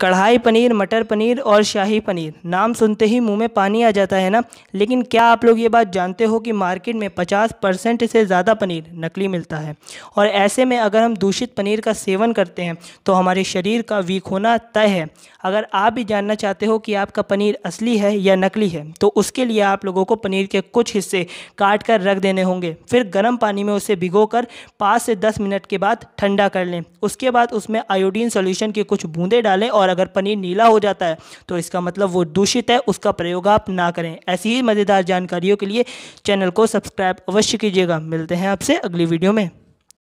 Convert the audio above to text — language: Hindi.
कढ़ाई पनीर मटर पनीर और शाही पनीर नाम सुनते ही मुंह में पानी आ जाता है ना लेकिन क्या आप लोग ये बात जानते हो कि मार्केट में 50 परसेंट से ज़्यादा पनीर नकली मिलता है और ऐसे में अगर हम दूषित पनीर का सेवन करते हैं तो हमारे शरीर का वीक होना तय है अगर आप भी जानना चाहते हो कि आपका पनीर असली है या नकली है तो उसके लिए आप लोगों को पनीर के कुछ हिस्से काट कर रख देने होंगे फिर गर्म पानी में उसे भिगो कर पाँच से दस मिनट के बाद ठंडा कर लें उसके बाद उसमें आयोडीन सोल्यूशन की कुछ बूंदें डालें और और अगर पनीर नीला हो जाता है तो इसका मतलब वो दूषित है उसका प्रयोग आप ना करें ऐसी ही मज़ेदार जानकारियों के लिए चैनल को सब्सक्राइब अवश्य कीजिएगा मिलते हैं आपसे अगली वीडियो में